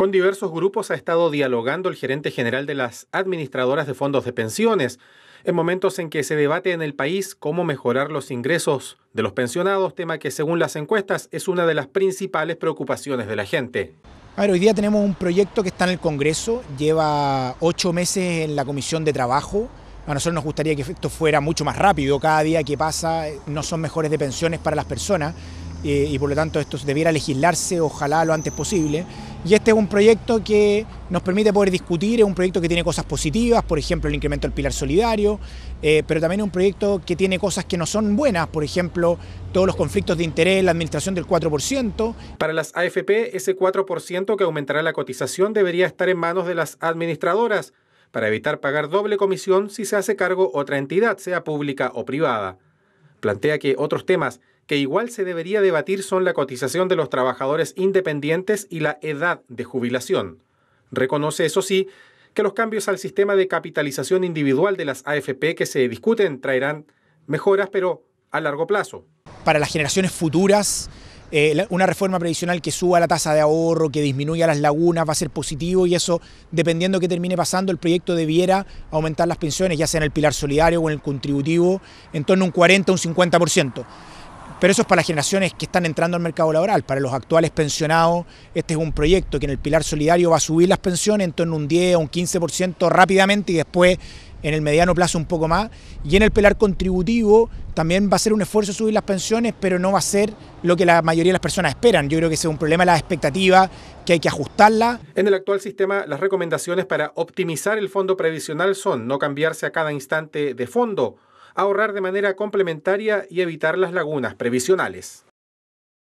Con diversos grupos ha estado dialogando el gerente general de las administradoras de fondos de pensiones, en momentos en que se debate en el país cómo mejorar los ingresos de los pensionados, tema que según las encuestas es una de las principales preocupaciones de la gente. A hoy día tenemos un proyecto que está en el Congreso, lleva ocho meses en la Comisión de Trabajo. A nosotros nos gustaría que esto fuera mucho más rápido. Cada día que pasa eh, no son mejores de pensiones para las personas. Eh, y por lo tanto esto debiera legislarse, ojalá lo antes posible. Y este es un proyecto que nos permite poder discutir, es un proyecto que tiene cosas positivas, por ejemplo el incremento del pilar solidario, eh, pero también es un proyecto que tiene cosas que no son buenas, por ejemplo todos los conflictos de interés, en la administración del 4%. Para las AFP, ese 4% que aumentará la cotización debería estar en manos de las administradoras para evitar pagar doble comisión si se hace cargo otra entidad, sea pública o privada plantea que otros temas que igual se debería debatir son la cotización de los trabajadores independientes y la edad de jubilación. Reconoce, eso sí, que los cambios al sistema de capitalización individual de las AFP que se discuten traerán mejoras, pero a largo plazo. Para las generaciones futuras, eh, una reforma previsional que suba la tasa de ahorro, que disminuya las lagunas, va a ser positivo y eso, dependiendo de qué termine pasando, el proyecto debiera aumentar las pensiones, ya sea en el pilar solidario o en el contributivo, en torno a un 40 o un 50%. Pero eso es para las generaciones que están entrando al mercado laboral. Para los actuales pensionados, este es un proyecto que en el pilar solidario va a subir las pensiones en torno a un 10 o un 15% rápidamente y después en el mediano plazo un poco más, y en el pelar contributivo también va a ser un esfuerzo subir las pensiones, pero no va a ser lo que la mayoría de las personas esperan. Yo creo que ese es un problema la expectativa que hay que ajustarla. En el actual sistema, las recomendaciones para optimizar el fondo previsional son no cambiarse a cada instante de fondo, ahorrar de manera complementaria y evitar las lagunas previsionales.